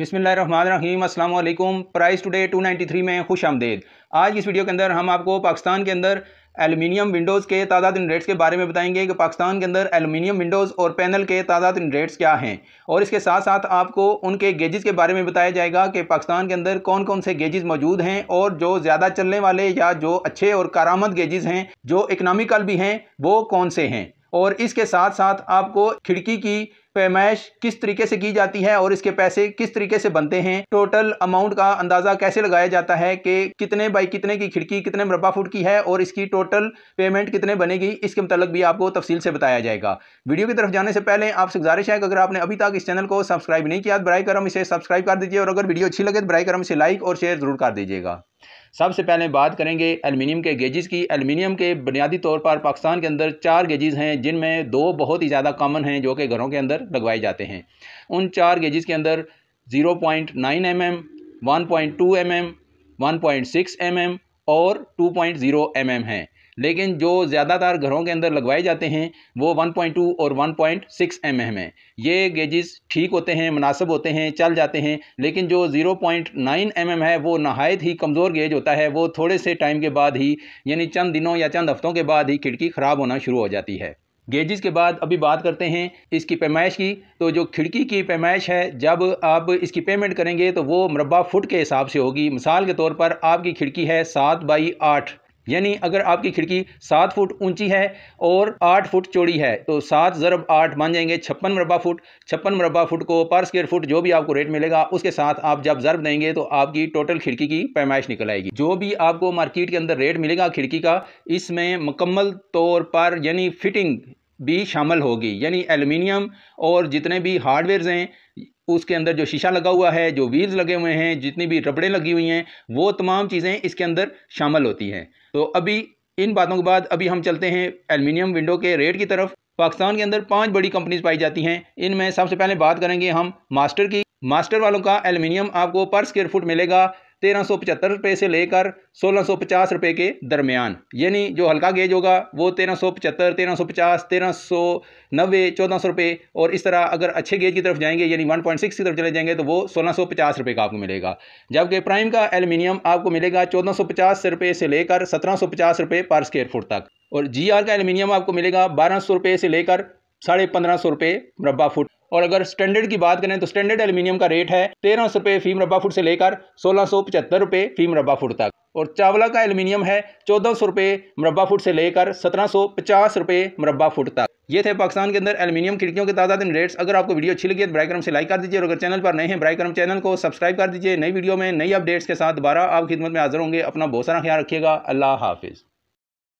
बिसमीम अल्लाम price today 293 में खुश आमदेद आज इस वीडियो के अंदर हम आपको पाकिस्तान के अंदर एलुमिनियम विंडोज़ के तादाद इन रेट्स के बारे में बताएंगे कि पाकिस्तान के अंदर एलुमिनियम विंडोज़ और पैनल के तादाद इन रेट्स क्या हैं और इसके साथ साथ आपको उनके गेजेस के बारे में बताया जाएगा कि पाकिस्तान के अंदर कौन कौन से गेजेस मौजूद हैं और जो ज़्यादा चलने वाले या जो अच्छे और कारामद गेजेस हैं जो इकनॉमिकल भी हैं वो कौन से हैं और इसके साथ साथ आपको खिड़की की पैमाइश किस तरीके से की जाती है और इसके पैसे किस तरीके से बनते हैं टोटल अमाउंट का अंदाज़ा कैसे लगाया जाता है कि कितने बाई कितने की खिड़की कितने मरबा फुट की है और इसकी टोटल पेमेंट कितने बनेगी इसके मतलब भी आपको तफसील से बताया जाएगा वीडियो की तरफ जाने से पहले आपसे गुजारिश है कि अगर आपने अभी तक इस चैनल को सब्सक्राइब नहीं किया तो बर करम इसे सब्सक्राइब कर दीजिए और अगर वीडियो अच्छी लगे तो बर करम इसे लाइक और शेयर जरूर कर दीजिएगा सबसे पहले बात करेंगे एलमिनियम के गेजेस की एलमिनियम के बुनियादी तौर पर पाकिस्तान के अंदर चार गेजेस हैं जिनमें दो बहुत ही ज़्यादा कॉमन हैं जो कि घरों के अंदर लगवाए जाते हैं उन चार गेजेस के अंदर zero point nine M M one point two M M one point six M M और two point zero M M हैं लेकिन जो ज़्यादातर घरों के अंदर लगवाए जाते हैं वो 1.2 और 1.6 पॉइंट mm है ये गेजेस ठीक होते हैं मुनासब होते हैं चल जाते हैं लेकिन जो 0.9 पॉइंट mm है वो नहायत ही कमज़ोर गेज होता है वो थोड़े से टाइम के बाद ही यानी चंद दिनों या चंद हफ्तों के बाद ही खिड़की ख़राब होना शुरू हो जाती है गेजेस के बाद अभी बात करते हैं इसकी पैमाइश की तो जो खिड़की की पैमाइश है जब आप इसकी पेमेंट करेंगे तो वो मरबा फुट के हिसाब से होगी मिसाल के तौर पर आपकी खिड़की है सात बाई आठ यानी अगर आपकी खिड़की सात फुट ऊंची है और आठ फुट चौड़ी है तो सात ज़रब आठ बन जाएंगे छप्पन मरबा फुट छप्पन मरबा फुट को पर स्क्वेयर फुट जो भी आपको रेट मिलेगा उसके साथ आप जब ज़रब देंगे तो आपकी टोटल खिड़की की पैमाइश निकल आएगी जो भी आपको मार्केट के अंदर रेट मिलेगा खिड़की का इसमें मुकम्मल तौर पर यानी फिटिंग भी शामिल होगी यानी एलुमिनियम और जितने भी हार्डवेयर हैं उसके अंदर जो शीशा लगा हुआ है जो व्हील्स लगे हुए हैं जितनी भी रबड़ें लगी हुई हैं वो तमाम चीज़ें इसके अंदर शामिल होती हैं तो अभी इन बातों के बाद अभी हम चलते हैं एल्युमिनियम विंडो के रेट की तरफ पाकिस्तान के अंदर पांच बड़ी कंपनीज पाई जाती हैं इनमें सबसे पहले बात करेंगे हम मास्टर की मास्टर वालों का एल्युमिनियम आपको पर स्क्वेयर फुट मिलेगा तेरह सौ पचहत्तर रुपये से लेकर सोलह सौ पचास रुपये के दरमियान यानी जो हल्का गेज होगा वो तेरह सौ पचहत्तर तेरह सौ पचास तेरह सौ नब्बे चौदह सौ रुपये और इस तरह अगर अच्छे गेज की तरफ जाएंगे यानी वन पॉइंट सिक्स की तरफ चले जाएंगे तो वो सोलह सौ पचास रुपये का आपको मिलेगा जबकि प्राइम का एल्यूमिनियम आपको मिलेगा चौदह सौ पचास रुपये से लेकर सत्रह सौ पचास रुपये पर स्क्वेयर फुट तक और जी आर का एल्यूमिनियम आपको मिलेगा बारह सौ रुपये से लेकर साढ़े पंद्रह सौ रुपये मुरबा फुट और अगर स्टैंडर्ड की बात करें तो स्टैंडर्ड एल्यूमिनियम का रेट है तेरह सौ रुपये फीम रब्बा फुट से लेकर सोलह सौ पचहत्तर रुपये फीम रब्बा फुट तक और चावला का एल्यूमिनियम है चौदह सौ रुपये मरबा फुट से लेकर सत्रह सौ पचास रुपये मरबा फुट तक ये थे पाकिस्तान के अंदर एल्यूमिनियम खिड़कियों के ताज़ा दिन रेट्स अगर आपको वीडियो अच्छी लगी तो ब्राइक्रम से लाइक कर दीजिए और अगर चैनल पर नए हैं ब्राइक्रम चैनल को सब्सक्राइब कर दीजिए नई वीडियो में नई अपडेट्स के साथ दोबारा आप खिदमत में हाजिर होंगे अपना बहुत सारा ख्याल रखिएगा अल्लाह हाफिज़